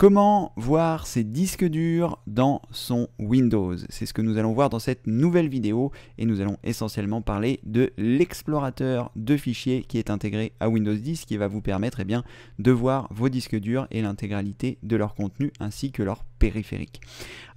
Comment voir ses disques durs dans son Windows C'est ce que nous allons voir dans cette nouvelle vidéo et nous allons essentiellement parler de l'explorateur de fichiers qui est intégré à Windows 10 qui va vous permettre eh bien, de voir vos disques durs et l'intégralité de leur contenu ainsi que leur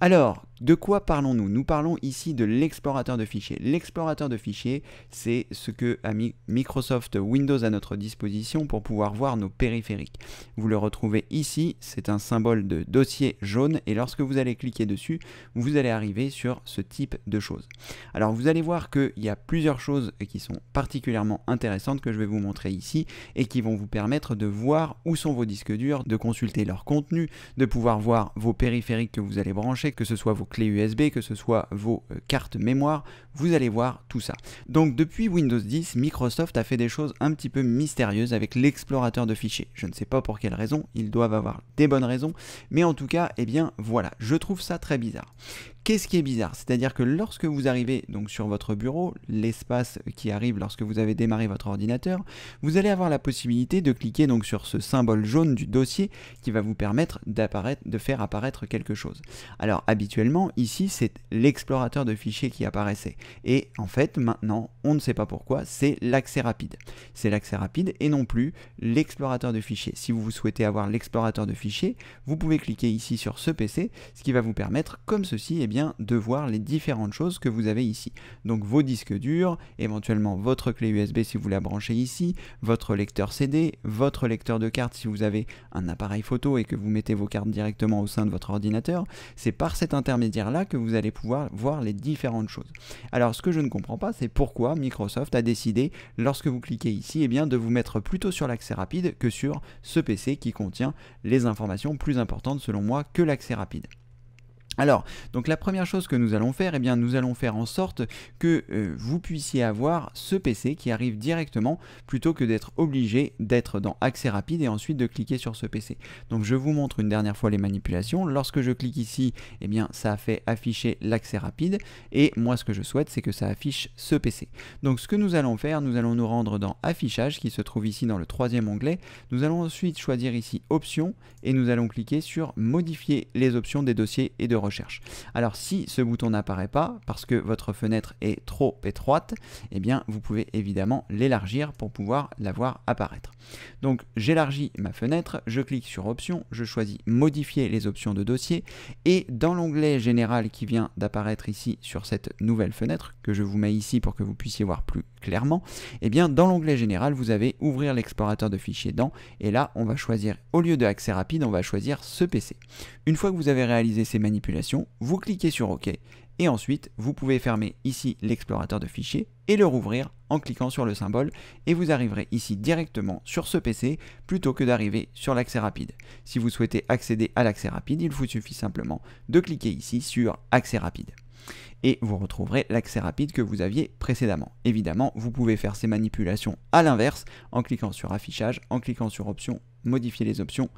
alors, de quoi parlons-nous Nous parlons ici de l'explorateur de fichiers. L'explorateur de fichiers, c'est ce que Microsoft Windows a à notre disposition pour pouvoir voir nos périphériques. Vous le retrouvez ici, c'est un symbole de dossier jaune et lorsque vous allez cliquer dessus, vous allez arriver sur ce type de choses. Alors, vous allez voir qu'il y a plusieurs choses qui sont particulièrement intéressantes que je vais vous montrer ici et qui vont vous permettre de voir où sont vos disques durs, de consulter leur contenu, de pouvoir voir vos périphériques que vous allez brancher, que ce soit vos clés USB, que ce soit vos euh, cartes mémoire, vous allez voir tout ça. Donc depuis Windows 10, Microsoft a fait des choses un petit peu mystérieuses avec l'explorateur de fichiers. Je ne sais pas pour quelle raison, ils doivent avoir des bonnes raisons, mais en tout cas, eh bien voilà, je trouve ça très bizarre. Qu'est-ce qui est bizarre C'est-à-dire que lorsque vous arrivez donc sur votre bureau, l'espace qui arrive lorsque vous avez démarré votre ordinateur, vous allez avoir la possibilité de cliquer donc sur ce symbole jaune du dossier qui va vous permettre d'apparaître, de faire apparaître quelque chose. Alors habituellement ici c'est l'explorateur de fichiers qui apparaissait et en fait maintenant on ne sait pas pourquoi c'est l'accès rapide. C'est l'accès rapide et non plus l'explorateur de fichiers. Si vous souhaitez avoir l'explorateur de fichiers, vous pouvez cliquer ici sur ce PC, ce qui va vous permettre comme ceci eh de voir les différentes choses que vous avez ici. Donc vos disques durs, éventuellement votre clé USB si vous la branchez ici, votre lecteur CD, votre lecteur de cartes si vous avez un appareil photo et que vous mettez vos cartes directement au sein de votre ordinateur. C'est par cet intermédiaire là que vous allez pouvoir voir les différentes choses. Alors ce que je ne comprends pas, c'est pourquoi Microsoft a décidé, lorsque vous cliquez ici, et eh bien, de vous mettre plutôt sur l'accès rapide que sur ce PC qui contient les informations plus importantes selon moi que l'accès rapide. Alors, donc la première chose que nous allons faire, eh bien, nous allons faire en sorte que euh, vous puissiez avoir ce PC qui arrive directement plutôt que d'être obligé d'être dans accès rapide et ensuite de cliquer sur ce PC. Donc je vous montre une dernière fois les manipulations. Lorsque je clique ici, eh bien, ça a fait afficher l'accès rapide et moi ce que je souhaite, c'est que ça affiche ce PC. Donc ce que nous allons faire, nous allons nous rendre dans affichage qui se trouve ici dans le troisième onglet. Nous allons ensuite choisir ici options et nous allons cliquer sur modifier les options des dossiers et de recherche. Alors si ce bouton n'apparaît pas parce que votre fenêtre est trop étroite, eh bien vous pouvez évidemment l'élargir pour pouvoir la voir apparaître. Donc j'élargis ma fenêtre, je clique sur options, je choisis modifier les options de dossier et dans l'onglet général qui vient d'apparaître ici sur cette nouvelle fenêtre que je vous mets ici pour que vous puissiez voir plus clairement, eh bien dans l'onglet général vous avez ouvrir l'explorateur de fichiers dans et là on va choisir au lieu de accès rapide on va choisir ce PC. Une fois que vous avez réalisé ces manipulations vous cliquez sur OK et ensuite vous pouvez fermer ici l'explorateur de fichiers et le rouvrir en cliquant sur le symbole et vous arriverez ici directement sur ce PC plutôt que d'arriver sur l'accès rapide. Si vous souhaitez accéder à l'accès rapide, il vous suffit simplement de cliquer ici sur accès rapide et vous retrouverez l'accès rapide que vous aviez précédemment. Évidemment, vous pouvez faire ces manipulations à l'inverse en cliquant sur affichage, en cliquant sur options, modifier les options,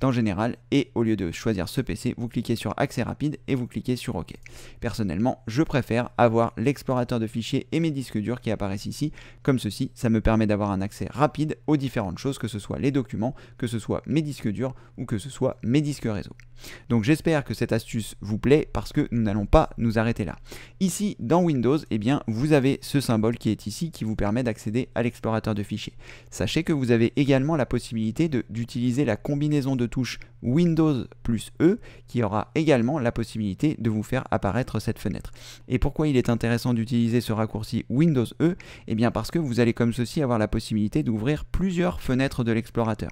dans Général et au lieu de choisir ce PC, vous cliquez sur Accès rapide et vous cliquez sur OK. Personnellement, je préfère avoir l'explorateur de fichiers et mes disques durs qui apparaissent ici, comme ceci, ça me permet d'avoir un accès rapide aux différentes choses, que ce soit les documents, que ce soit mes disques durs ou que ce soit mes disques réseau. Donc j'espère que cette astuce vous plaît parce que nous n'allons pas nous arrêter là. Ici, dans Windows, eh bien, vous avez ce symbole qui est ici qui vous permet d'accéder à l'explorateur de fichiers. Sachez que vous avez également la possibilité d'utiliser la combinaison de touche Windows plus E qui aura également la possibilité de vous faire apparaître cette fenêtre. Et pourquoi il est intéressant d'utiliser ce raccourci Windows E Eh bien parce que vous allez comme ceci avoir la possibilité d'ouvrir plusieurs fenêtres de l'explorateur.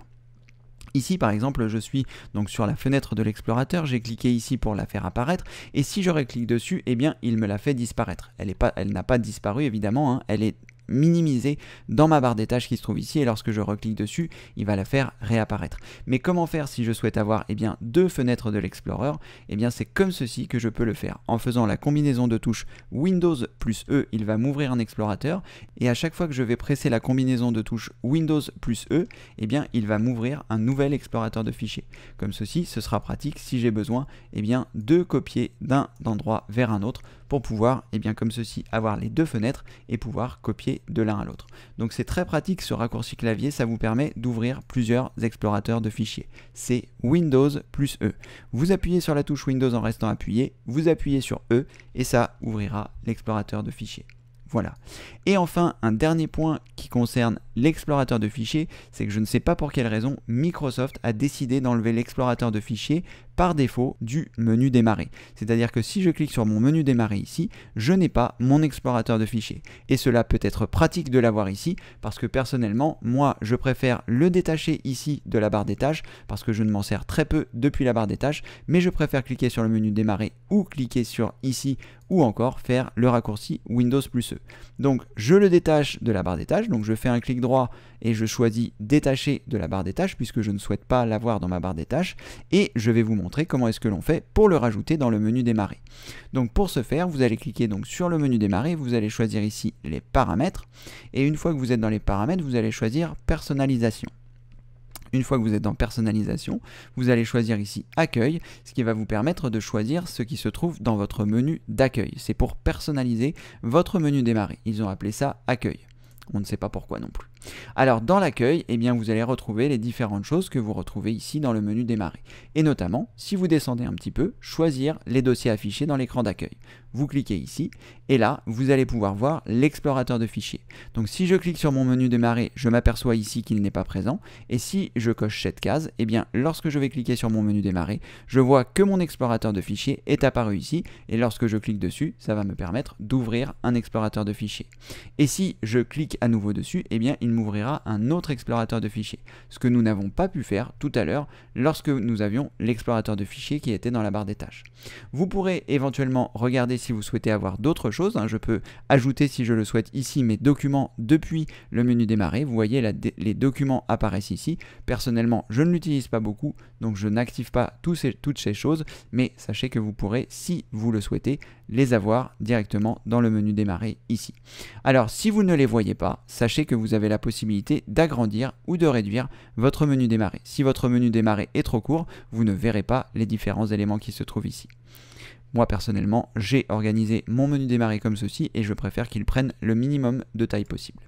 Ici par exemple je suis donc sur la fenêtre de l'explorateur, j'ai cliqué ici pour la faire apparaître et si je réclique dessus, eh bien il me la fait disparaître. Elle n'a pas, pas, disparu évidemment, hein. elle est minimiser dans ma barre des tâches qui se trouve ici et lorsque je reclique dessus, il va la faire réapparaître. Mais comment faire si je souhaite avoir eh bien, deux fenêtres de l'Explorer eh bien c'est comme ceci que je peux le faire. En faisant la combinaison de touches Windows plus E, il va m'ouvrir un explorateur et à chaque fois que je vais presser la combinaison de touches Windows plus E, eh bien il va m'ouvrir un nouvel explorateur de fichiers. Comme ceci, ce sera pratique si j'ai besoin eh bien, de copier d'un endroit vers un autre pour pouvoir, eh bien, comme ceci, avoir les deux fenêtres et pouvoir copier de l'un à l'autre. Donc c'est très pratique ce raccourci clavier, ça vous permet d'ouvrir plusieurs explorateurs de fichiers. C'est Windows plus E. Vous appuyez sur la touche Windows en restant appuyé, vous appuyez sur E et ça ouvrira l'explorateur de fichiers. Voilà. Et enfin, un dernier point qui concerne l'explorateur de fichiers, c'est que je ne sais pas pour quelle raison Microsoft a décidé d'enlever l'explorateur de fichiers par défaut du menu démarrer. C'est-à-dire que si je clique sur mon menu démarrer ici, je n'ai pas mon explorateur de fichiers. Et cela peut être pratique de l'avoir ici parce que personnellement, moi, je préfère le détacher ici de la barre des tâches parce que je ne m'en sers très peu depuis la barre des tâches, mais je préfère cliquer sur le menu démarrer ou cliquer sur ici ou encore faire le raccourci Windows plus E. Donc je le détache de la barre des tâches, donc je fais un clic droit, et je choisis détacher de la barre des tâches puisque je ne souhaite pas l'avoir dans ma barre des tâches et je vais vous montrer comment est-ce que l'on fait pour le rajouter dans le menu démarrer. Donc pour ce faire, vous allez cliquer donc sur le menu démarrer, vous allez choisir ici les paramètres et une fois que vous êtes dans les paramètres, vous allez choisir personnalisation. Une fois que vous êtes dans personnalisation, vous allez choisir ici accueil, ce qui va vous permettre de choisir ce qui se trouve dans votre menu d'accueil. C'est pour personnaliser votre menu démarrer. Ils ont appelé ça accueil. On ne sait pas pourquoi non plus. Alors dans l'accueil, et eh bien, vous allez retrouver les différentes choses que vous retrouvez ici dans le menu démarrer. Et notamment, si vous descendez un petit peu, choisir les dossiers affichés dans l'écran d'accueil. Vous cliquez ici et là, vous allez pouvoir voir l'explorateur de fichiers. Donc si je clique sur mon menu démarrer, je m'aperçois ici qu'il n'est pas présent. Et si je coche cette case, et eh bien, lorsque je vais cliquer sur mon menu démarrer, je vois que mon explorateur de fichiers est apparu ici. Et lorsque je clique dessus, ça va me permettre d'ouvrir un explorateur de fichiers. Et si je clique à nouveau dessus, eh bien, il m'ouvrira un autre explorateur de fichiers, ce que nous n'avons pas pu faire tout à l'heure lorsque nous avions l'explorateur de fichiers qui était dans la barre des tâches. Vous pourrez éventuellement regarder si vous souhaitez avoir d'autres choses, hein. je peux ajouter si je le souhaite ici mes documents depuis le menu démarrer, vous voyez les documents apparaissent ici, personnellement je ne l'utilise pas beaucoup donc je n'active pas toutes ces choses, mais sachez que vous pourrez si vous le souhaitez les avoir directement dans le menu démarrer ici. Alors si vous ne les voyez pas, sachez que vous avez la possibilité d'agrandir ou de réduire votre menu démarrer. Si votre menu démarrer est trop court, vous ne verrez pas les différents éléments qui se trouvent ici. Moi personnellement, j'ai organisé mon menu démarrer comme ceci et je préfère qu'il prenne le minimum de taille possible.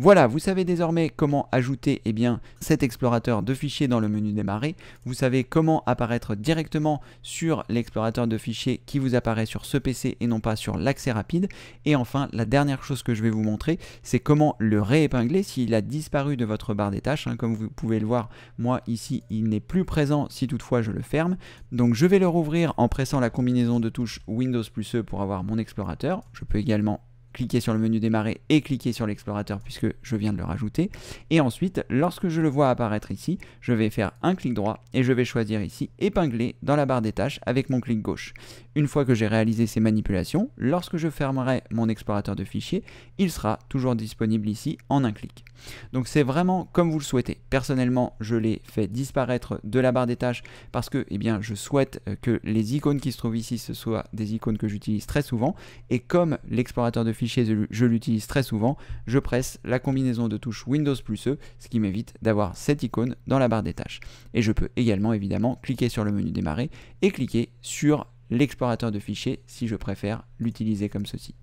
Voilà, vous savez désormais comment ajouter eh bien, cet explorateur de fichiers dans le menu démarrer. Vous savez comment apparaître directement sur l'explorateur de fichiers qui vous apparaît sur ce PC et non pas sur l'accès rapide. Et enfin, la dernière chose que je vais vous montrer, c'est comment le réépingler s'il a disparu de votre barre des tâches. Hein. comme vous pouvez le voir, moi ici, il n'est plus présent si toutefois je le ferme. Donc je vais le rouvrir en pressant la combinaison de touches Windows plus E pour avoir mon explorateur. Je peux également Cliquez sur le menu démarrer et cliquez sur l'explorateur puisque je viens de le rajouter. Et ensuite, lorsque je le vois apparaître ici, je vais faire un clic droit et je vais choisir ici épingler dans la barre des tâches avec mon clic gauche. Une fois que j'ai réalisé ces manipulations, lorsque je fermerai mon explorateur de fichiers, il sera toujours disponible ici en un clic. Donc c'est vraiment comme vous le souhaitez. Personnellement, je l'ai fait disparaître de la barre des tâches parce que eh bien, je souhaite euh, que les icônes qui se trouvent ici, ce soient des icônes que j'utilise très souvent. Et comme l'explorateur de fichiers je l'utilise très souvent, je presse la combinaison de touches Windows plus E, ce qui m'évite d'avoir cette icône dans la barre des tâches. Et je peux également évidemment cliquer sur le menu démarrer et cliquer sur l'explorateur de fichiers si je préfère l'utiliser comme ceci.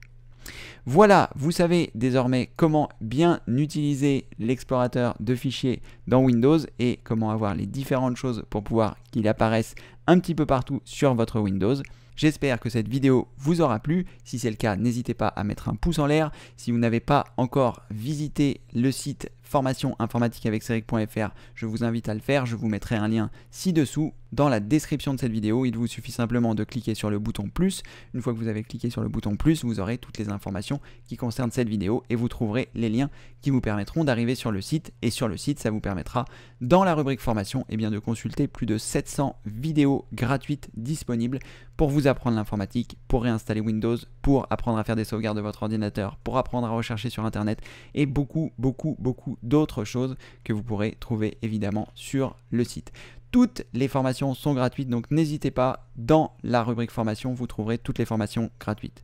Voilà, vous savez désormais comment bien utiliser l'explorateur de fichiers dans Windows et comment avoir les différentes choses pour pouvoir qu'il apparaisse un petit peu partout sur votre Windows. J'espère que cette vidéo vous aura plu. Si c'est le cas, n'hésitez pas à mettre un pouce en l'air. Si vous n'avez pas encore visité le site formation informatique avec je vous invite à le faire, je vous mettrai un lien ci-dessous dans la description de cette vidéo. Il vous suffit simplement de cliquer sur le bouton plus. Une fois que vous avez cliqué sur le bouton plus, vous aurez toutes les informations qui concernent cette vidéo et vous trouverez les liens qui vous permettront d'arriver sur le site. Et sur le site, ça vous permettra dans la rubrique formation et eh bien, de consulter plus de 700 vidéos gratuites disponibles pour vous apprendre l'informatique, pour réinstaller Windows, pour apprendre à faire des sauvegardes de votre ordinateur, pour apprendre à rechercher sur Internet et beaucoup, beaucoup, beaucoup d'autres choses que vous pourrez trouver évidemment sur le site. Toutes les formations sont gratuites, donc n'hésitez pas, dans la rubrique formation, vous trouverez toutes les formations gratuites.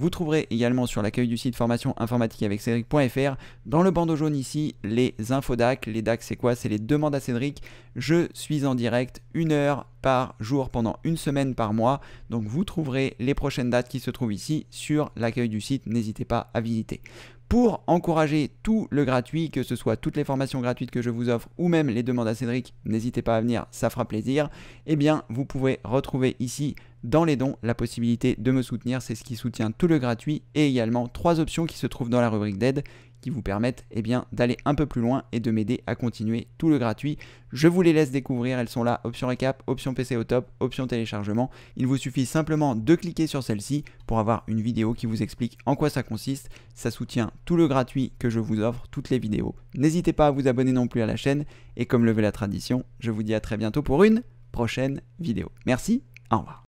Vous trouverez également sur l'accueil du site formation informatique avec Cédric.fr dans le bandeau jaune ici les infos DAC. Les DAC c'est quoi C'est les demandes à Cédric. Je suis en direct une heure par jour pendant une semaine par mois. Donc vous trouverez les prochaines dates qui se trouvent ici sur l'accueil du site. N'hésitez pas à visiter pour encourager tout le gratuit, que ce soit toutes les formations gratuites que je vous offre ou même les demandes à Cédric, n'hésitez pas à venir, ça fera plaisir. Eh bien, vous pouvez retrouver ici dans les dons la possibilité de me soutenir. C'est ce qui soutient tout le gratuit et également trois options qui se trouvent dans la rubrique d'aide qui vous permettent eh bien, d'aller un peu plus loin et de m'aider à continuer tout le gratuit. Je vous les laisse découvrir, elles sont là, option récap, option PC au top, option téléchargement. Il vous suffit simplement de cliquer sur celle-ci pour avoir une vidéo qui vous explique en quoi ça consiste. Ça soutient tout le gratuit que je vous offre, toutes les vidéos. N'hésitez pas à vous abonner non plus à la chaîne et comme le veut la tradition, je vous dis à très bientôt pour une prochaine vidéo. Merci, au revoir.